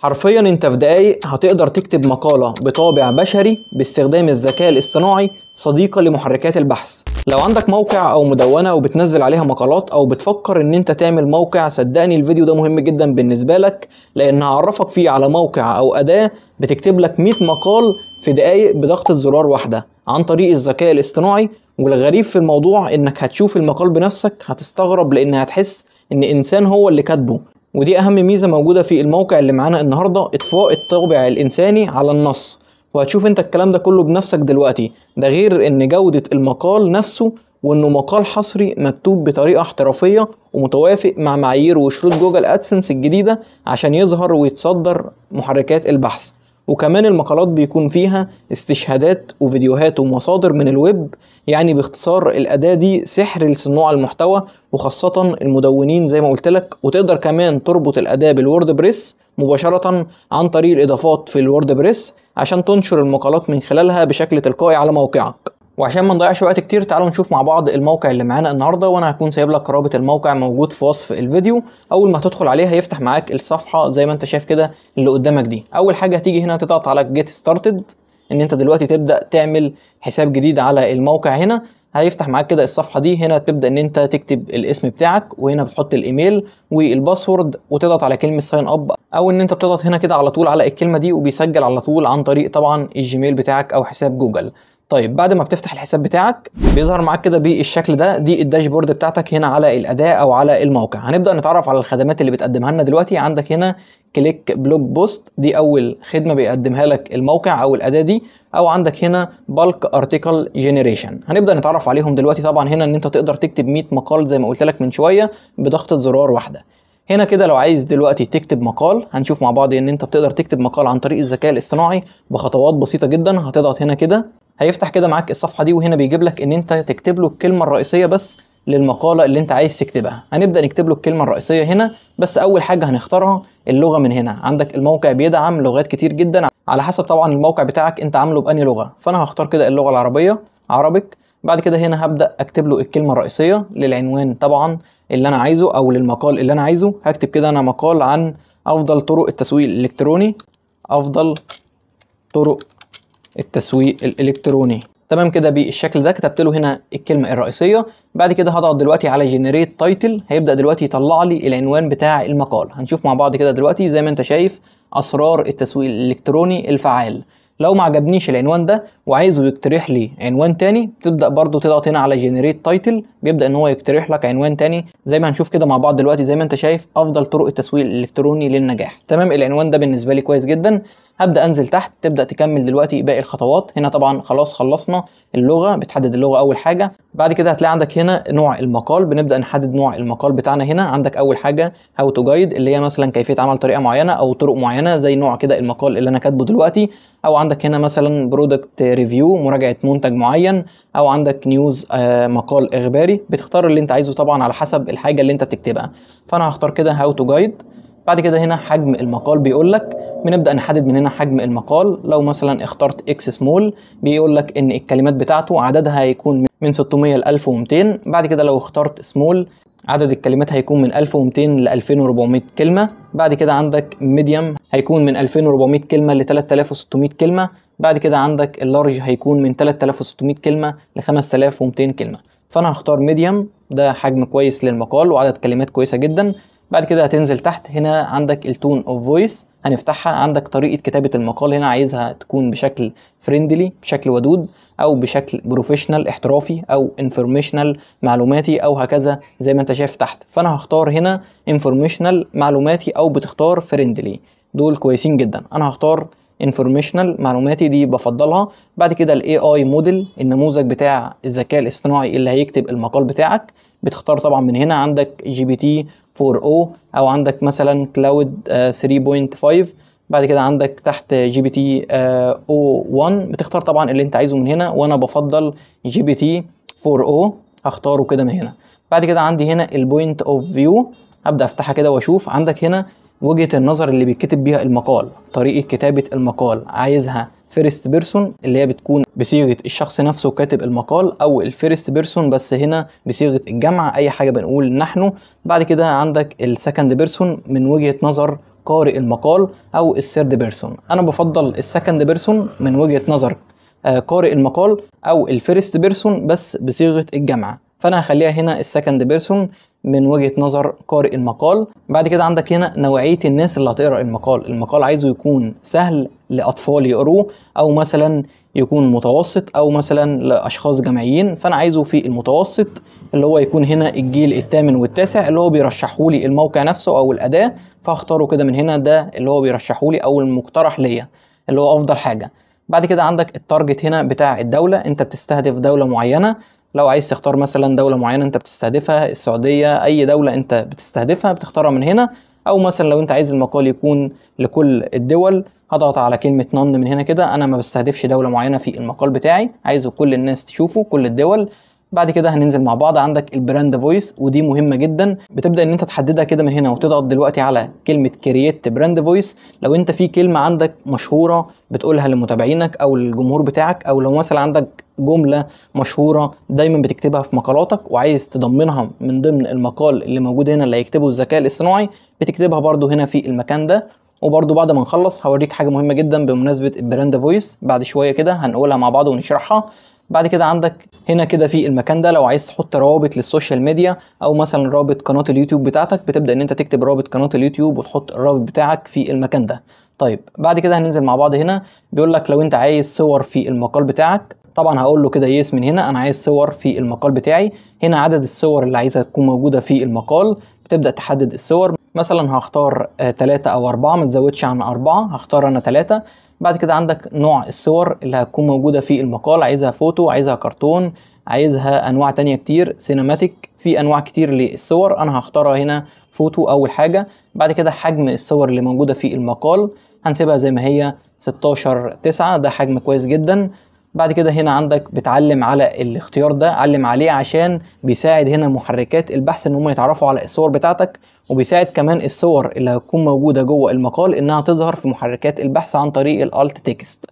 حرفيا انت في دقايق هتقدر تكتب مقالة بطابع بشري باستخدام الذكاء الاصطناعي صديقة لمحركات البحث لو عندك موقع او مدونة وبتنزل عليها مقالات او بتفكر ان انت تعمل موقع صدقني الفيديو ده مهم جدا بالنسبة لك لان هعرفك فيه على موقع او اداة بتكتب لك 100 مقال في دقايق بضغط الزرار واحدة عن طريق الذكاء الاصطناعي والغريب في الموضوع انك هتشوف المقال بنفسك هتستغرب لان هتحس ان انسان هو اللي كاتبه ودي اهم ميزه موجوده في الموقع اللي معانا النهارده اطفاء الطابع الانساني على النص وهتشوف انت الكلام ده كله بنفسك دلوقتي ده غير ان جوده المقال نفسه وانه مقال حصري مكتوب بطريقه احترافيه ومتوافق مع معايير وشروط جوجل ادسنس الجديده عشان يظهر ويتصدر محركات البحث وكمان المقالات بيكون فيها استشهادات وفيديوهات ومصادر من الويب يعني باختصار الأداة دي سحر لصناع المحتوى وخاصة المدونين زي ما قلت لك وتقدر كمان تربط الأداة بالورد بريس مباشرة عن طريق الإضافات في الورد بريس عشان تنشر المقالات من خلالها بشكل تلقائي على موقعك وعشان ما نضيعش وقت كتير تعالوا نشوف مع بعض الموقع اللي معانا النهارده وانا هكون سايب لك رابط الموقع موجود في وصف الفيديو اول ما هتدخل عليه هيفتح معاك الصفحه زي ما انت شايف كده اللي قدامك دي اول حاجه هتيجي هنا تضغط على جيت ستارتد ان انت دلوقتي تبدا تعمل حساب جديد على الموقع هنا هيفتح معاك كده الصفحه دي هنا تبدا ان انت تكتب الاسم بتاعك وهنا بتحط الايميل والباسورد وتضغط على كلمه ساين اب او ان انت بتضغط هنا كده على طول على الكلمه دي وبيسجل على طول عن طريق طبعا الجيميل بتاعك او حساب جوجل طيب بعد ما بتفتح الحساب بتاعك بيظهر معاك كده بالشكل ده دي الداشبورد بتاعتك هنا على الاداء او على الموقع هنبدا نتعرف على الخدمات اللي بتقدمها لنا دلوقتي عندك هنا كليك بلوج بوست دي اول خدمه بيقدمها لك الموقع او الاداه دي او عندك هنا بالك ارتكل جينيريشن هنبدا نتعرف عليهم دلوقتي طبعا هنا ان انت تقدر تكتب 100 مقال زي ما قلت لك من شويه بضغطه زرار واحده هنا كده لو عايز دلوقتي تكتب مقال هنشوف مع بعض ان انت بتقدر تكتب مقال عن طريق الذكاء الاصطناعي بخطوات بسيطه جدا هتضغط هنا كده هيفتح كده معاك الصفحه دي وهنا بيجيب لك ان انت تكتب له الكلمه الرئيسيه بس للمقاله اللي انت عايز تكتبها هنبدا نكتب له الكلمه الرئيسيه هنا بس اول حاجه هنختارها اللغه من هنا عندك الموقع بيدعم لغات كتير جدا على حسب طبعا الموقع بتاعك انت عامله باني لغه فانا هختار كده اللغه العربيه عربك بعد كده هنا هبدا اكتب له الكلمه الرئيسيه للعنوان طبعا اللي انا عايزه او للمقال اللي انا عايزه هكتب كده انا مقال عن افضل طرق التسويق الالكتروني افضل طرق التسويق الالكتروني تمام كده بالشكل ده كتبت له هنا الكلمه الرئيسيه بعد كده هضغط دلوقتي على جنريت تايتل هيبدا دلوقتي يطلع لي العنوان بتاع المقال هنشوف مع بعض كده دلوقتي زي ما انت شايف اسرار التسويق الالكتروني الفعال لو ما عجبنيش العنوان ده وعايزه يقترح لي عنوان تاني تبدا برضو تضغط هنا على جنريت تايتل بيبدا ان هو يقترح لك عنوان تاني زي ما هنشوف كده مع بعض دلوقتي زي ما انت شايف افضل طرق التسويق الالكتروني للنجاح تمام العنوان ده بالنسبه لي كويس جدا هبدا انزل تحت تبدا تكمل دلوقتي باقي الخطوات هنا طبعا خلاص خلصنا اللغه بتحدد اللغه اول حاجه بعد كده هتلاقي عندك هنا نوع المقال بنبدا نحدد نوع المقال بتاعنا هنا عندك اول حاجه هاو تو جايد اللي هي مثلا كيفيه عمل طريقه معينه او طرق معينه زي نوع كده المقال اللي انا كاتبه دلوقتي او عندك هنا مثلا برودكت ريفيو مراجعه منتج معين او عندك نيوز آه، مقال اخباري بتختار اللي انت عايزه طبعا على حسب الحاجه اللي انت بتكتبها فانا هختار كده هاو تو جايد بعد كده هنا حجم المقال بيقول لك بنبدا نحدد من هنا حجم المقال لو مثلا اخترت اكس سمول بيقول لك ان الكلمات بتاعته عددها هيكون من 600 ل 1200 بعد كده لو اخترت سمول عدد الكلمات هيكون من 1200 ل 2400 كلمة بعد كده عندك ميديم هيكون من 2400 كلمة ل 3600 كلمة بعد كده عندك اللارج هيكون من 3600 كلمة ل 5200 كلمة فأنا هختار ميديم ده حجم كويس للمقال وعدد كلمات كويسة جدا بعد كده هتنزل تحت هنا عندك التون اوف فويس هنفتحها عندك طريقه كتابه المقال هنا عايزها تكون بشكل فريندلي بشكل ودود او بشكل بروفيشنال احترافي او انفورميشنال معلوماتي او هكذا زي ما انت شايف تحت فانا هختار هنا انفورميشنال معلوماتي او بتختار فريندلي دول كويسين جدا انا هختار انفورميشنال معلوماتي دي بفضلها بعد كده الاي اي موديل النموذج بتاع الذكاء الاصطناعي اللي هيكتب المقال بتاعك بتختار طبعا من هنا عندك جي بي تي 4.0 او عندك مثلا كلاود آه، 3.5 بعد كده عندك تحت جي بي تي آه، او 1 بتختار طبعا اللي انت عايزه من هنا وانا بفضل جي بي تي 4.0 هختاره كده من هنا بعد كده عندي هنا البوينت اوف فيو ابدا افتحها كده واشوف عندك هنا وجهه النظر اللي بيتكتب بيها المقال طريقه كتابه المقال عايزها فيرست بيرسون اللي هي بتكون بصيغه الشخص نفسه كاتب المقال او الفيرست بيرسون بس هنا بصيغه الجمع اي حاجه بنقول نحن بعد كده عندك السكند بيرسون من وجهه نظر قارئ المقال او الثيرد بيرسون انا بفضل السكند بيرسون من وجهه نظر آه، قارئ المقال او الفيرست بيرسون بس بصيغه الجمع فانا هخليها هنا السكند بيرسون من وجهه نظر قارئ المقال بعد كده عندك هنا نوعيه الناس اللي هتقرا المقال المقال عايزه يكون سهل لأطفال يقروه أو مثلا يكون متوسط أو مثلا لأشخاص جامعيين فأنا عايزه في المتوسط اللي هو يكون هنا الجيل الثامن والتاسع اللي هو بيرشحهولي الموقع نفسه أو الأداة فاختاره كده من هنا ده اللي هو بيرشحهولي أو المقترح ليا اللي هو أفضل حاجة بعد كده عندك التارجت هنا بتاع الدولة أنت بتستهدف دولة معينة لو عايز تختار مثلا دولة معينة أنت بتستهدفها السعودية أي دولة أنت بتستهدفها بتختارها من هنا او مثلا لو انت عايز المقال يكون لكل الدول هضغط على كلمه نون من هنا كده انا ما بستهدفش دوله معينه في المقال بتاعي عايزه كل الناس تشوفه كل الدول بعد كده هننزل مع بعض عندك البراند فويس ودي مهمه جدا بتبدا ان انت تحددها كده من هنا وتضغط دلوقتي على كلمه كرييت براند فويس لو انت في كلمه عندك مشهوره بتقولها لمتابعينك او للجمهور بتاعك او لو مثلا عندك جملة مشهورة دايما بتكتبها في مقالاتك وعايز تضمنها من ضمن المقال اللي موجود هنا اللي هيكتبه الذكاء الاصطناعي بتكتبها برده هنا في المكان ده وبرده بعد ما نخلص هوريك حاجة مهمة جدا بمناسبة البراند فويس بعد شوية كده هنقولها مع بعض ونشرحها بعد كده عندك هنا كده في المكان ده لو عايز تحط روابط للسوشيال ميديا او مثلا رابط قناه اليوتيوب بتاعتك بتبدا ان انت تكتب رابط قناه اليوتيوب وتحط الرابط بتاعك في المكان ده طيب بعد كده هننزل مع بعض هنا بيقول لك لو انت عايز صور في المقال بتاعك طبعا هقول له كده يس من هنا انا عايز صور في المقال بتاعي هنا عدد الصور اللي عايزها تكون موجوده في المقال بتبدا تحدد الصور مثلا هختار آه، تلاتة او اربعة ما تزودش عن اربعة هختار انا تلاتة بعد كده عندك نوع الصور اللي هتكون موجودة في المقال عايزها فوتو عايزها كرتون عايزها انواع تانية كتير سينماتيك في انواع كتير للصور انا هختارها هنا فوتو اول حاجة بعد كده حجم الصور اللي موجودة في المقال هنسيبها زي ما هي 16 تسعة ده حجم كويس جدا بعد كده هنا عندك بتعلم على الاختيار ده علم عليه عشان بيساعد هنا محركات البحث ان هم يتعرفوا على الصور بتاعتك وبيساعد كمان الصور اللي هتكون موجوده جوه المقال انها تظهر في محركات البحث عن طريق الالت تكست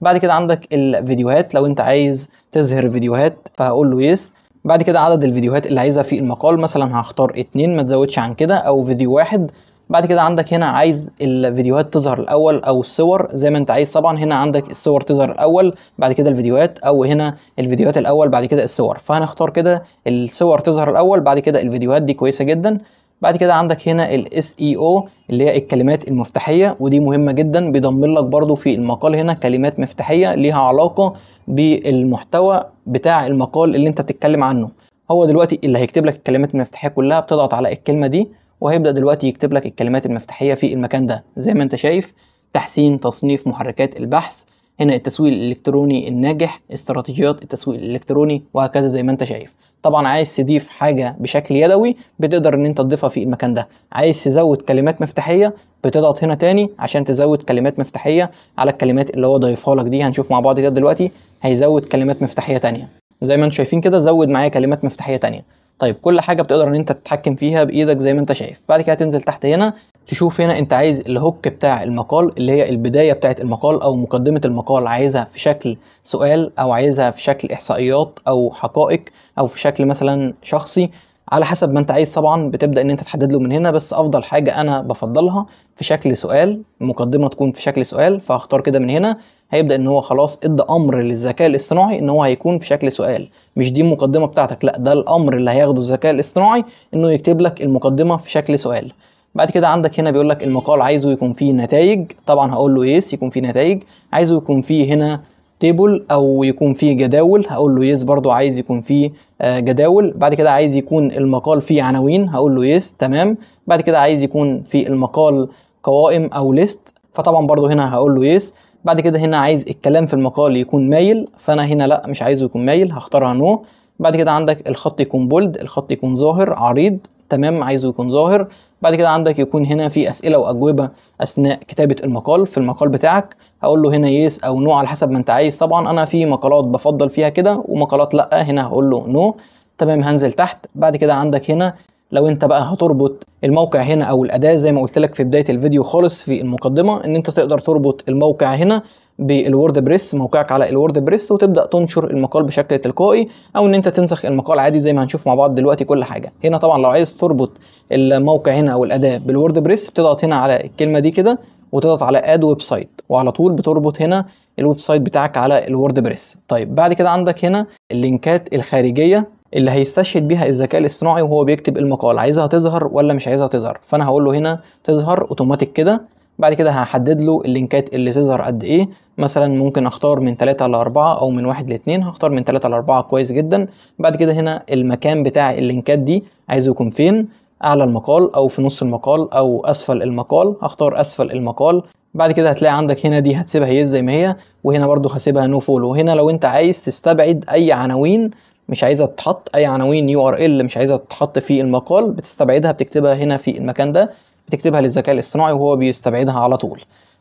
بعد كده عندك الفيديوهات لو انت عايز تظهر فيديوهات فهقول له يس بعد كده عدد الفيديوهات اللي عايزها في المقال مثلا هختار اتنين ما تزودش عن كده او فيديو واحد بعد كده عندك هنا عايز الفيديوهات تظهر الاول او الصور زي ما انت عايز طبعا هنا عندك الصور تظهر الاول بعد كده الفيديوهات او هنا الفيديوهات الاول بعد كده الصور فهنختار كده الصور تظهر الاول بعد كده الفيديوهات دي كويسه جدا بعد كده عندك هنا ال SEO اللي هي الكلمات المفتاحية ودي مهمة جدا بيضم لك برضو في المقال هنا كلمات مفتاحية ليها علاقة بالمحتوى بتاع المقال اللي انت بتتكلم عنه هو دلوقتي اللي هيكتب لك الكلمات المفتاحية كلها بتضغط على الكلمة دي وهيبدا دلوقتي يكتب لك الكلمات المفتاحيه في المكان ده زي ما انت شايف تحسين تصنيف محركات البحث هنا التسويق الالكتروني الناجح استراتيجيات التسويق الالكتروني وهكذا زي ما انت شايف طبعا عايز تضيف حاجه بشكل يدوي بتقدر ان انت تضيفها في المكان ده عايز تزود كلمات مفتاحيه بتضغط هنا تاني عشان تزود كلمات مفتاحيه على الكلمات اللي هو ضايفها لك دي هنشوف مع بعض كده دلوقتي هيزود كلمات مفتاحيه تانيه زي ما انتم شايفين كده زود معايا كلمات مفتاحيه تانيه طيب كل حاجه بتقدر ان انت تتحكم فيها بايدك زي ما انت شايف بعد كده تنزل تحت هنا تشوف هنا انت عايز الهوك بتاع المقال اللي هي البدايه بتاعه المقال او مقدمه المقال عايزها في شكل سؤال او عايزها في شكل احصائيات او حقائق او في شكل مثلا شخصي على حسب ما انت عايز طبعا بتبدا ان انت تحدد له من هنا بس افضل حاجه انا بفضلها في شكل سؤال المقدمه تكون في شكل سؤال فهختار كده من هنا هيبدا ان هو خلاص ادى امر للذكاء الاصطناعي ان هو هيكون في شكل سؤال مش دي المقدمه بتاعتك لا ده الامر اللي هياخده الذكاء الاصطناعي انه يكتب لك المقدمه في شكل سؤال بعد كده عندك هنا بيقول لك المقال عايزه يكون فيه نتائج طبعا هقول له يس يكون فيه نتائج عايزه يكون فيه هنا تيبل او يكون فيه جداول هقول له يس برضو عايز يكون فيه آه، جداول بعد كده عايز يكون المقال فيه عناوين هقول له يس تمام بعد كده عايز يكون في المقال قوائم او ليست فطبعا برضو هنا هقول له يس بعد كده هنا عايز الكلام في المقال يكون مايل فانا هنا لا مش عايزه يكون مايل هختارها نو بعد كده عندك الخط يكون بولد الخط يكون ظاهر عريض تمام عايزه يكون ظاهر بعد كده عندك يكون هنا في اسئله واجوبه اثناء كتابه المقال في المقال بتاعك هقول له هنا يس او نو على حسب ما انت عايز طبعا انا في مقالات بفضل فيها كده ومقالات لا هنا هقول له نو تمام هنزل تحت بعد كده عندك هنا لو انت بقى هتربط الموقع هنا او الاداه زي ما قلت لك في بدايه الفيديو خالص في المقدمه ان انت تقدر تربط الموقع هنا بالوورد بريس موقعك على الوورد بريس وتبدا تنشر المقال بشكل تلقائي او ان انت تنسخ المقال عادي زي ما هنشوف مع بعض دلوقتي كل حاجه هنا طبعا لو عايز تربط الموقع هنا او الاداه بالوورد بريس بتضغط هنا على الكلمه دي كده وتضغط على اد ويب سايت وعلى طول بتربط هنا الويب سايت بتاعك على الوورد بريس طيب بعد كده عندك هنا اللينكات الخارجيه اللي هيستشهد بيها الذكاء الاصطناعي وهو بيكتب المقال عايزها تظهر ولا مش عايزها تظهر فانا هقول له هنا تظهر اوتوماتيك كده بعد كده هحدد له اللينكات اللي تظهر قد ايه مثلا ممكن اختار من 3 ل 4 او من 1 ل 2 هختار من 3 ل 4 كويس جدا بعد كده هنا المكان بتاع اللينكات دي عايزه يكون فين اعلى المقال او في نص المقال او اسفل المقال هختار اسفل المقال بعد كده هتلاقي عندك هنا دي هتسيبها هي زي ما هي وهنا برضو هسيبها نو فولو هنا لو انت عايز تستبعد اي عناوين مش عايزه تتحط اي عناوين يو ار ال مش عايزه تتحط في المقال بتستبعدها بتكتبها هنا في المكان ده بتكتبها للذكاء الاصطناعي وهو بيستبعدها على طول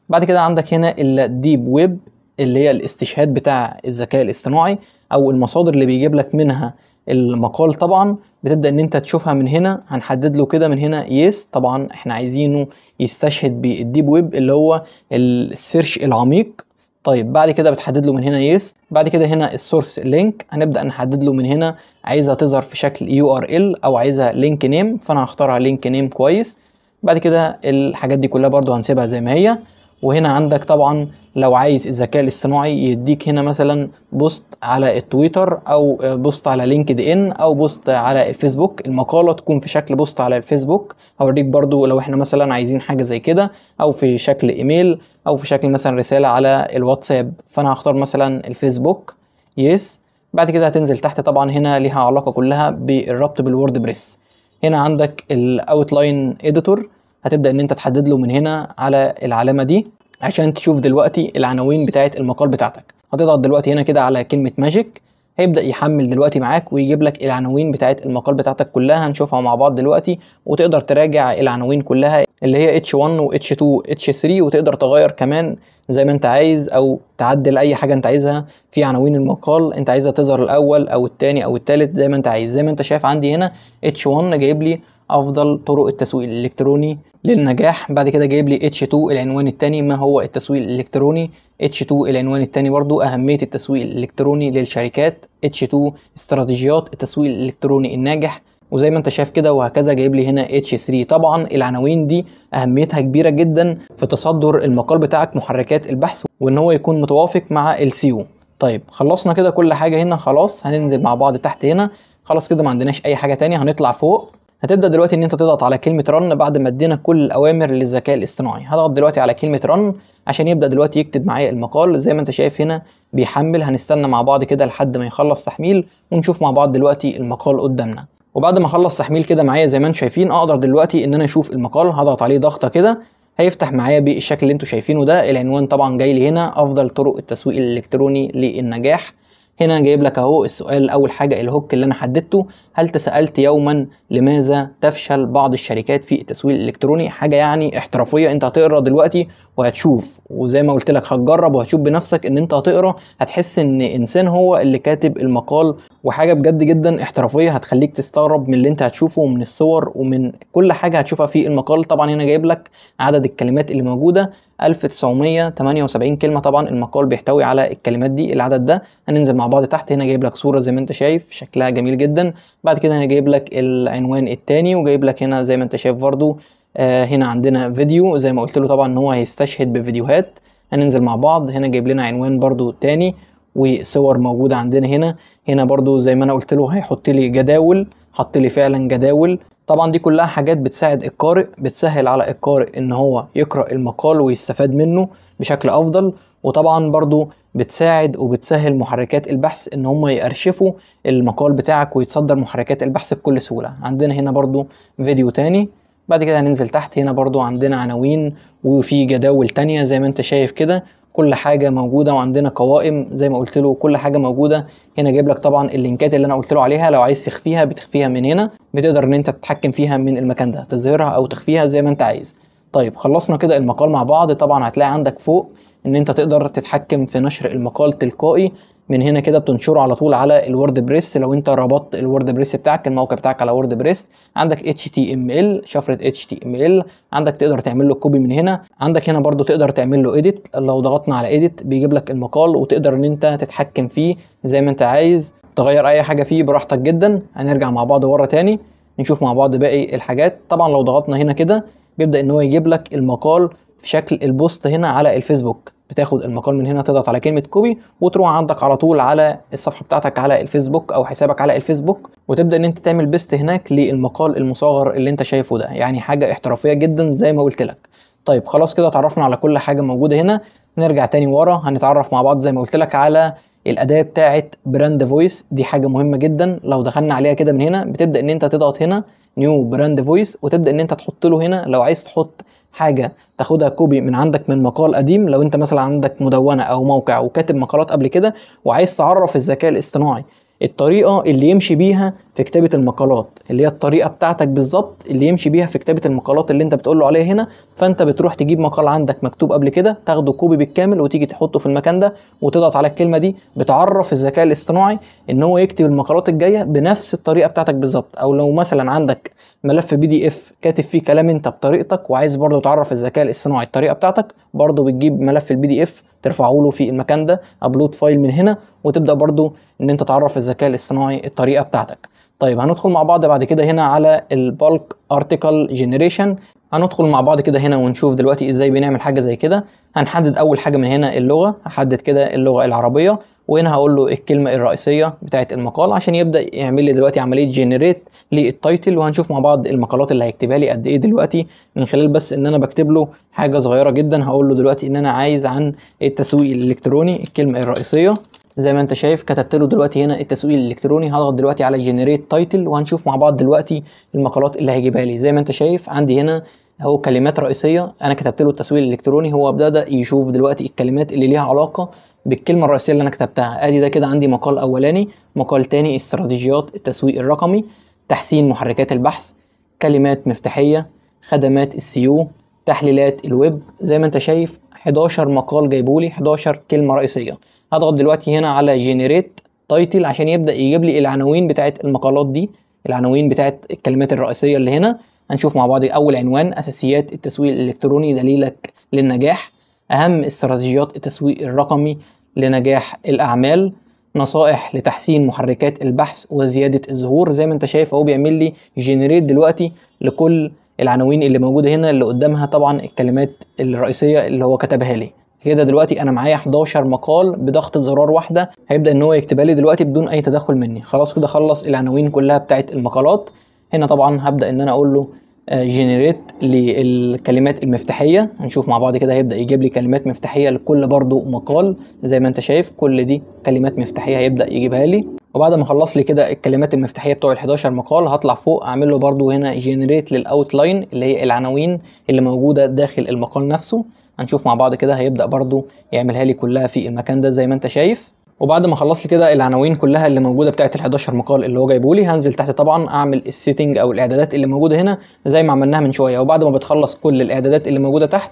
بعد كده عندك هنا الديب ويب اللي هي الاستشهاد بتاع الذكاء الاصطناعي او المصادر اللي بيجيب لك منها المقال طبعا بتبدا ان انت تشوفها من هنا هنحدد له كده من هنا يس طبعا احنا عايزينه يستشهد بالديب ويب اللي هو السيرش العميق طيب بعد كده بتحدد له من هنا يس بعد كده هنا السورس لينك هنبدا نحدد له من هنا عايزها تظهر في شكل يو ار ال او عايزها لينك نيم فانا هختارها لينك نيم كويس بعد كده الحاجات دي كلها برضو هنسيبها زي ما هي وهنا عندك طبعا لو عايز الذكاء الاصطناعي يديك هنا مثلا بوست على التويتر او بوست على لينكد ان او بوست على الفيسبوك المقاله تكون في شكل بوست على الفيسبوك هوريك برضو لو احنا مثلا عايزين حاجه زي كده او في شكل ايميل او في شكل مثلا رساله على الواتساب فانا هختار مثلا الفيسبوك يس بعد كده هتنزل تحت طبعا هنا ليها علاقه كلها بالربط بالوورد بريس هنا عندك الاوتلاين اديتور هتبدا ان انت تحدد له من هنا على العلامه دي عشان تشوف دلوقتي العناوين بتاعه المقال بتاعتك هتضغط دلوقتي هنا كده على كلمه ماجيك هيبدا يحمل دلوقتي معاك ويجيب لك العناوين بتاعه المقال بتاعتك كلها هنشوفها مع بعض دلوقتي وتقدر تراجع العناوين كلها اللي هي اتش 1 و اتش 2 و اتش 3 وتقدر تغير كمان زي ما انت عايز او تعدل اي حاجه انت عايزها في عناوين المقال انت عايزها تظهر الاول او الثاني او الثالث زي ما انت عايز زي ما انت شايف عندي هنا اتش 1 جايب لي افضل طرق التسويق الالكتروني للنجاح بعد كده جايب لي اتش 2 العنوان الثاني ما هو التسويق الالكتروني اتش 2 العنوان الثاني برده اهميه التسويق الالكتروني للشركات اتش 2 استراتيجيات التسويق الالكتروني الناجح وزي ما انت شايف كده وهكذا جايب لي هنا H3 طبعا العناوين دي اهميتها كبيره جدا في تصدر المقال بتاعك محركات البحث وان هو يكون متوافق مع السيو طيب خلصنا كده كل حاجه هنا خلاص هننزل مع بعض تحت هنا خلاص كده ما عندناش اي حاجه تانية هنطلع فوق هتبدا دلوقتي ان انت تضغط على كلمه رن بعد ما ادينا كل الاوامر للذكاء الاصطناعي هضغط دلوقتي على كلمه رن عشان يبدا دلوقتي يكتب معايا المقال زي ما انت شايف هنا بيحمل هنستنى مع بعض كده لحد ما يخلص تحميل ونشوف مع بعض دلوقتي المقال قدامنا وبعد ما اخلص تحميل كده معايا زي ما انتم شايفين اقدر دلوقتي ان انا اشوف المقال هضغط عليه ضغطه كده هيفتح معايا بالشكل اللي انتم شايفينه ده العنوان طبعا جاي لي هنا افضل طرق التسويق الالكتروني للنجاح هنا جايب لك اهو السؤال اول حاجه الهوك اللي انا حددته هل تسالت يوما لماذا تفشل بعض الشركات في التسويق الالكتروني حاجه يعني احترافيه انت هتقرا دلوقتي وهتشوف وزي ما قلت لك هتجرب وهتشوف بنفسك ان انت هتقرا هتحس ان انسان هو اللي كاتب المقال وحاجه بجد جدا احترافيه هتخليك تستغرب من اللي انت هتشوفه ومن الصور ومن كل حاجه هتشوفها في المقال طبعا هنا جايب لك عدد الكلمات اللي موجوده 1978 كلمه طبعا المقال بيحتوي على الكلمات دي العدد ده هننزل مع بعض تحت هنا جايب لك صوره زي ما انت شايف شكلها جميل جدا بعد كده هنا جايب لك العنوان الثاني وجايب لك هنا زي ما انت شايف برده آه هنا عندنا فيديو زي ما قلت له طبعا ان هو هيستشهد بفيديوهات هننزل مع بعض هنا جايب لنا عنوان برده تاني وصور موجوده عندنا هنا هنا برده زي ما انا قلت له هيحط لي جداول حط لي فعلا جداول طبعا دي كلها حاجات بتساعد القارئ بتسهل على القارئ ان هو يقرأ المقال ويستفاد منه بشكل افضل وطبعا برضو بتساعد وبتسهل محركات البحث ان هم يأرشفوا المقال بتاعك ويتصدر محركات البحث بكل سهولة عندنا هنا برضو فيديو تاني بعد كده هننزل تحت هنا برضو عندنا عناوين وفي جداول تانية زي ما انت شايف كده كل حاجه موجوده وعندنا قوائم زي ما قلت له كل حاجه موجوده هنا جايب لك طبعا اللينكات اللي انا قلت له عليها لو عايز تخفيها بتخفيها من هنا بتقدر ان انت تتحكم فيها من المكان ده تظهرها او تخفيها زي ما انت عايز طيب خلصنا كده المقال مع بعض طبعا هتلاقي عندك فوق ان انت تقدر تتحكم في نشر المقال تلقائي من هنا كده بتنشره على طول على الوورد بريس لو انت ربطت الوورد بريس بتاعك الموقع بتاعك على وورد بريس عندك HTML شفرة HTML عندك تقدر تعمل له كوبي من هنا عندك هنا برده تقدر تعمل له ايديت لو ضغطنا على ايديت بيجيب لك المقال وتقدر ان انت تتحكم فيه زي ما انت عايز تغير اي حاجه فيه براحتك جدا هنرجع مع بعض ورا تاني نشوف مع بعض باقي الحاجات طبعا لو ضغطنا هنا كده بيبدا ان هو يجيب لك المقال في شكل البوست هنا على الفيسبوك بتاخد المقال من هنا تضغط على كلمه كوبي وتروح عندك على طول على الصفحه بتاعتك على الفيسبوك او حسابك على الفيسبوك وتبدا ان انت تعمل بيست هناك للمقال المصغر اللي انت شايفه ده يعني حاجه احترافيه جدا زي ما قلت لك طيب خلاص كده اتعرفنا على كل حاجه موجوده هنا نرجع تاني ورا هنتعرف مع بعض زي ما قلت لك على الاداه بتاعه براند فويس دي حاجه مهمه جدا لو دخلنا عليها كده من هنا بتبدا ان انت تضغط هنا نيو براند فويس وتبدا ان انت تحط له هنا لو عايز تحط حاجه تاخدها كوبي من عندك من مقال قديم لو انت مثلا عندك مدونه او موقع وكاتب مقالات قبل كده وعايز تعرف الذكاء الاصطناعي الطريقه اللي يمشي بيها في كتابه المقالات اللي هي الطريقه بتاعتك بالظبط اللي يمشي بيها في كتابه المقالات اللي انت بتقوله عليها هنا فانت بتروح تجيب مقال عندك مكتوب قبل كده تاخده كوبي بالكامل وتيجي تحطه في المكان ده وتضغط على الكلمه دي بتعرف الذكاء الاصطناعي ان هو يكتب المقالات الجايه بنفس الطريقه بتاعتك بالظبط او لو مثلا عندك ملف بي دي اف كاتب فيه كلام انت بطريقتك وعايز برضو تعرف الذكاء الاصطناعي الطريقه بتاعتك برضو بتجيب ملف البي دي اف ترفعه له في المكان ده ابلود فايل من هنا وتبدا برضو ان انت تعرف الذكاء الاصطناعي الطريقه بتاعتك طيب هندخل مع بعض بعد كده هنا على البالك ارتكل جنريشن هندخل مع بعض كده هنا ونشوف دلوقتي ازاي بنعمل حاجه زي كده هنحدد اول حاجه من هنا اللغه هحدد كده اللغه العربيه وهنا هقول له الكلمه الرئيسيه بتاعه المقال عشان يبدا يعمل لي دلوقتي عمليه جنريت للتايتل وهنشوف مع بعض المقالات اللي هيكتبها لي قد ايه دلوقتي من خلال بس ان انا بكتب له حاجه صغيره جدا هقول له دلوقتي ان انا عايز عن التسويق الالكتروني الكلمه الرئيسيه زي ما انت شايف كتبت له دلوقتي هنا التسويق الالكتروني هضغط دلوقتي على جنريت تايتل وهنشوف مع بعض دلوقتي المقالات اللي هيجيبها لي زي ما انت شايف عندي هنا هو كلمات رئيسيه انا كتبت له التسويق الالكتروني هو بدا يشوف دلوقتي الكلمات اللي ليها علاقه بالكلمه الرئيسيه اللي انا كتبتها ادي ده كده عندي مقال اولاني مقال تاني استراتيجيات التسويق الرقمي تحسين محركات البحث كلمات مفتاحيه خدمات السيو تحليلات الويب زي ما انت شايف 11 مقال جايبولي 11 كلمه رئيسيه هضغط دلوقتي هنا على جينيريت تايتل عشان يبدا يجيب لي العناوين بتاعت المقالات دي العناوين بتاعت الكلمات الرئيسيه اللي هنا هنشوف مع بعض اول عنوان اساسيات التسويق الالكتروني دليلك للنجاح اهم استراتيجيات التسويق الرقمي لنجاح الاعمال نصائح لتحسين محركات البحث وزياده الظهور زي ما انت شايف اهو بيعمل لي جنريت دلوقتي لكل العناوين اللي موجوده هنا اللي قدامها طبعا الكلمات الرئيسيه اللي هو كتبها لي كده دلوقتي انا معايا 11 مقال بضغط زرار واحده هيبدا ان هو يكتبها لي دلوقتي بدون اي تدخل مني خلاص كده خلص العناوين كلها بتاعت المقالات هنا طبعا هبدا ان انا اقول له جنريت آه، للكلمات المفتاحيه هنشوف مع بعض كده هيبدا يجيب لي كلمات مفتاحيه لكل برضو مقال زي ما انت شايف كل دي كلمات مفتاحيه هيبدا يجيبها لي وبعد ما اخلص لي كده الكلمات المفتاحيه بتوع ال11 مقال هطلع فوق اعمل له برضو هنا جنريت للاوتلاين اللي هي العناوين اللي موجوده داخل المقال نفسه هنشوف مع بعض كده هيبدا برضو يعملها لي كلها في المكان ده زي ما انت شايف وبعد ما اخلص لي كده العناوين كلها اللي موجوده بتاعه ال11 مقال اللي هو جايبه لي هنزل تحت طبعا اعمل السيتنج او الاعدادات اللي موجوده هنا زي ما عملناها من شويه وبعد ما بتخلص كل الاعدادات اللي موجوده تحت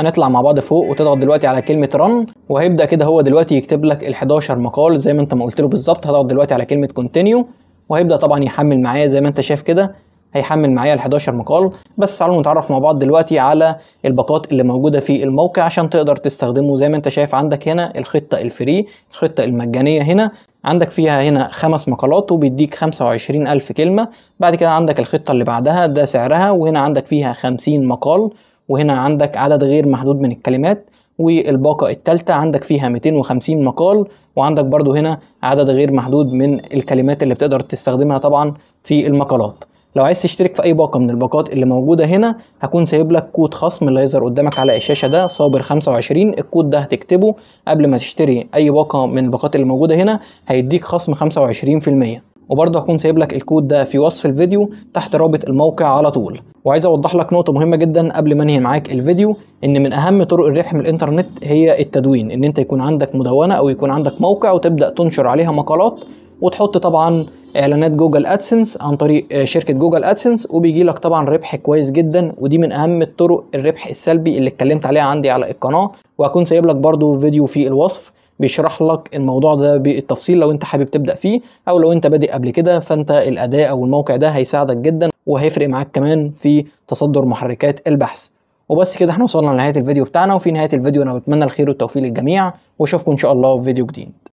هنطلع مع بعض فوق وتضغط دلوقتي على كلمه رن وهيبدا كده هو دلوقتي يكتب لك ال11 مقال زي ما انت ما قلت له بالظبط هضغط دلوقتي على كلمه كونتينيو وهيبدا طبعا يحمل معايا زي ما انت شايف كده هيحمل معايا ال 11 مقال بس تعالوا نتعرف مع بعض دلوقتي على الباقات اللي موجوده في الموقع عشان تقدر تستخدمه زي ما انت شايف عندك هنا الخطه الفري الخطه المجانيه هنا عندك فيها هنا خمس مقالات وبيديك 25000 كلمة بعد كده عندك الخطة اللي بعدها ده سعرها وهنا عندك فيها 50 مقال وهنا عندك عدد غير محدود من الكلمات والباقة الثالثه عندك فيها 250 مقال وعندك برضو هنا عدد غير محدود من الكلمات اللي بتقدر تستخدمها طبعا في المقالات لو عايز تشترك في اي باقه من الباقات اللي موجوده هنا هكون سايب لك كود خصم اللي هيظهر قدامك على الشاشه ده صابر 25 الكود ده هتكتبه قبل ما تشتري اي باقه من الباقات اللي موجوده هنا هيديك خصم 25% وبرضه هكون سايب لك الكود ده في وصف الفيديو تحت رابط الموقع على طول وعايز اوضح لك نقطه مهمه جدا قبل ما انهي معاك الفيديو ان من اهم طرق الربح من الانترنت هي التدوين ان انت يكون عندك مدونه او يكون عندك موقع وتبدا تنشر عليها مقالات وتحط طبعا اعلانات جوجل ادسنس عن طريق آه، شركه جوجل ادسنس وبيجي لك طبعا ربح كويس جدا ودي من اهم الطرق الربح السلبي اللي اتكلمت عليها عندي على القناه وهكون سايب لك برده فيديو في الوصف بيشرح لك الموضوع ده بالتفصيل لو انت حابب تبدا فيه او لو انت بادئ قبل كده فانت الاداء او الموقع ده هيساعدك جدا وهيفرق معاك كمان في تصدر محركات البحث وبس كده احنا وصلنا لنهايه الفيديو بتاعنا وفي نهايه الفيديو انا بتمنى الخير والتوفيق للجميع واشوفكم ان شاء الله في فيديو جديد